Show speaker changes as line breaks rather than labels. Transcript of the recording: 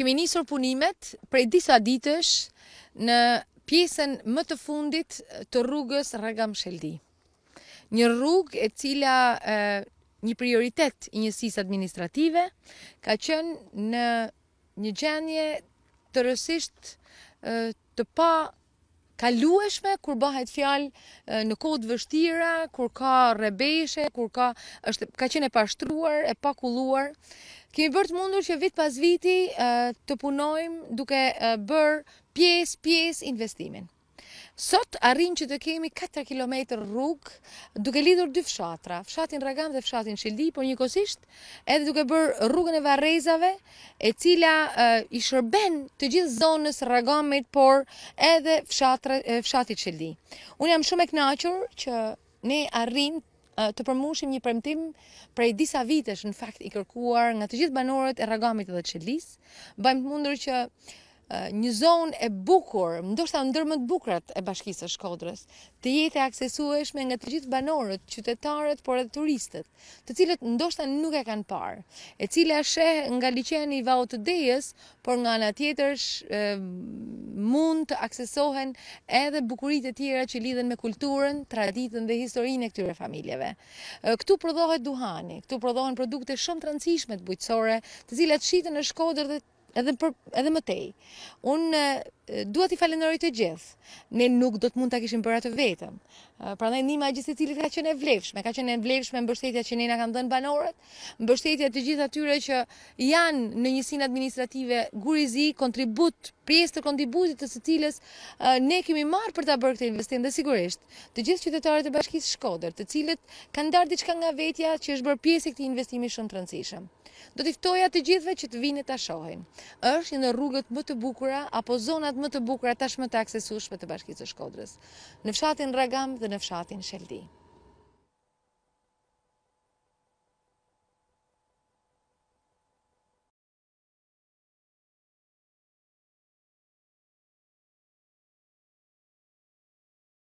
kemi nisur punimet prej disa ditësh në pjesën më të fundit të rrugës Ragam Sheldi. Një rrugë e cila e, një prioritet i njësisë administrative ka qenë në një gjendje të rësisht të pa ka lueshme kur bëhet fjalë në kohë të vështira, kur ka rrebeshe, kur ka është ka qenë e pashtruar, e pakulluar. Kemi bërë të mundur që vit pas viti të punojmë duke bërë pjesë pjesë investimin. Sot arrinë që të kemi 4 km rrug duke lidur dy fshatra, fshatin Ragam dhe fshatin Shildi, por një kosisht edhe duke bërë rrugën e varezave e cila i shërben të gjithë zonës Ragamit, por edhe fshatit Shildi. Unë jam shumë e knaqër që ne arrinë të përmushim një përmëtim prej disa vitesh në fakt i kërkuar nga të gjithë banorët e Ragamit dhe Shildis, bajmë të mundur që një zonë e bukur, ndoshta ndër më të bukurat e Bashkisë së Shkodrës, të jetë e aksesueshme nga të gjithë banorët, qytetarët, por edhe turistët, të cilët ndoshta nuk e kanë parë, e cila sheh nga liçeni i Vau të Dejës, por nga nga tjetër mund të aksesohen edhe bukuritë e tjera që lidhen me kulturën, traditën dhe historinë e këtyre familjeve. Ktu prodhohet duhani, këtu prodhohen produkte shumë të rëndësishme të bujqësore, të cilat shiten në Shkodër dhe Edhe për edhe më tej. Unë duhet t'i falenderoj të gjithë. Ne nuk do të mund ta kishim bërë atë vetëm. Pra ndaj nima gjithë se cilit ka qenë e vlefshme, ka qenë e vlefshme mbështetja që ne nina kanë dhenë banorët, mbështetja të gjithë atyre që janë në njësin administrative gurizi, kontribut, pjesë të kontributit të së cilës ne kemi marë për ta bërë këtë investim dhe sigurisht të gjithë qytetarët e bashkisë shkoder të cilët kanë darë diçka nga vetja që është bërë pjesë e këti investimi shumë të rëndësishëm. Do t'iftoja të gjithve që të vinë të shohen. është një në rrugët më të bukura apo zonat më të bukura, tashmë të aksesueshme të Bashkisë së Shkodrës, në fshatin Ragam dhe në fshatin Sheldi.